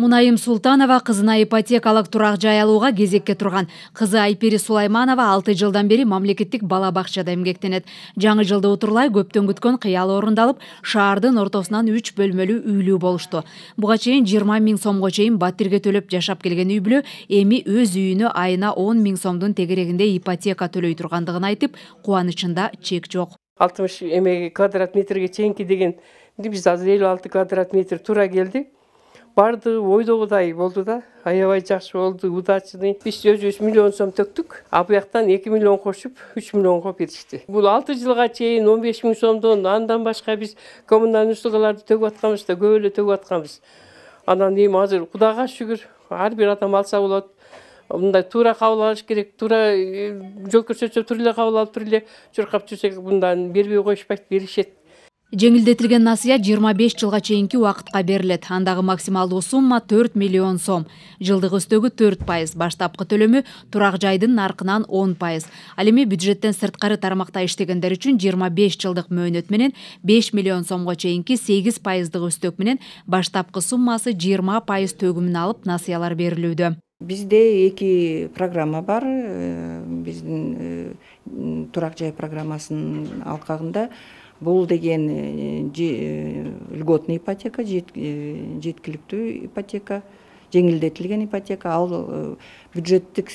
мунайым султанова кызына ипотекалык турак жай алууга кезекке турган кызы айпери сулайманова алты жылдан бери мамлекеттик бала бакчада эмгектенет жаңы жылды утурлай көптөн күткөн кыялы орундалып шаардын ортосунан үч бөлмөлүү үйлүү болушту буга чейин жыйырма миң сомго чейин батирге төлөп жашап келген үй бүлө эми өз үйүнө айына он миң сомдун тегерегинде ипотека төлөй тургандыгын айтып кубанычында чек жок алтымыш эмее квадрат метрге чейинки дегенди биз азыр элүү алты квадрат метр туура келди барды ойдогудай болду да аябай жакшы болду удачный биз жүз жүз миллион сом төктүк а бияктан эки миллион кошуп үч миллионго беришти бул алты жылга чейин он беш миң сомдон андан башка биз коммунальный услугаларды төгүп атканбыз да көп эле төгүп атканбыз анан эми азыр кудайга шүгүр ар бир адам алса болот мындай туура кабыл алыш керек туура э, жол көрсөтсө туура эле кабыл алып туура эле чуркап жүрсөк мындан бербей коюшпайт беришет жеңілдетілген насия 25 жылға чейінкі уақытқа берілет. андағы максималды сумма 4 миллион сом жылдық үстегі 4 пайыз Баштапқы төлімі тұрақ жайдын нарқынан 10 пайыз ал эми бюджеттен сырткары тармақта иштегендер үчүн 25 жылдық мөөнөт менен 5 миллион сомға чейинки 8 пайыздык өстөк менен баштапқы суммасы 20 пайыз төгүмүн алып насиялар берилүүдө Бізде екі программа бар э, биздин э, турак жай программасынын бул деген э, э, льготный ипотека э, жеткиликтүү ипотека жеңилдетилген ипотека ал бюджеттик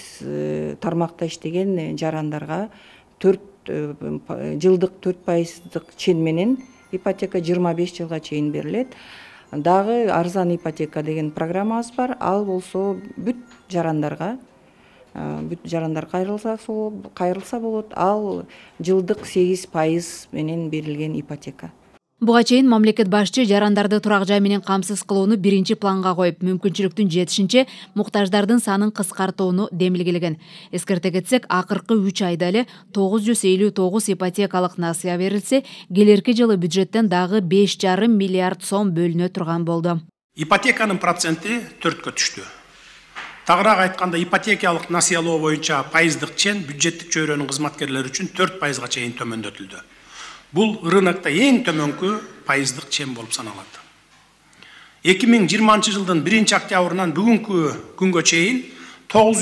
тармакта иштеген жарандарга төрт жылдык төрт пайыздык чен менен ипотека жыйырма беш жылга чейин берилет дагы арзан ипотека деген программабыз бар ал болсо бүт жарандарга Э, бүт жарандар кайрылса кайрылса болот ал жылдык сегиз пайыз менен берилген ипотека буга чейин мамлекет башчы жарандарды турак жай менен камсыз кылууну биринчи планга коюп мүмкүнчүлүктүн жетишинче муктаждардын санын кыскартууну демилгелеген эскерте кетсек акыркы үч айда эле тогуз жүз элүү тогуз ипотекалык насыя берилсе келерки жылы бюджеттен дагы беш жарым миллиард сом бөлүнө турган болду ипотеканын проценти төрткө түштү тагыраак айтқанда ипотекалык насыялоо боюнча пайыздық чен бюджеттик чөйрөнүн кызматкерлери үшін төрт пайызга чейин төмөндөтүлдү Бұл рынокто ең төмөнкү пайыздық чен болып саналады. 2020 жылдың жыйырманчы жылдын биринчи октябрынан бүгүнкү күнгө чейин тогуз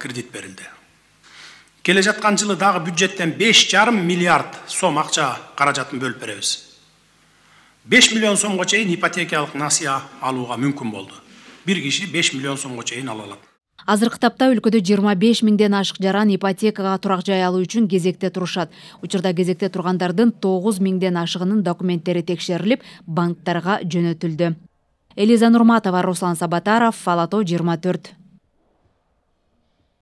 кредит берілді. келе жаткан жылы дағы бюджеттен 5,5 миллиард сом ақша қаражатын бөлүп беребиз беш миллион сомға чейин ипотекалық насыя алуға мүмкін болды бир киши беш миллион сомго чейин ала алат азыркы тапта өлкөдө жыйырма беш миңден ашык жаран ипотекага турак жай алуу үчүн кезекте турушат учурда кезекте тургандардын тогуз миңден ашыгынын документтери текшерилип банктарга жөнөтүлдү элиза нурматова руслан сабатаров ала тоо жыйырма төрт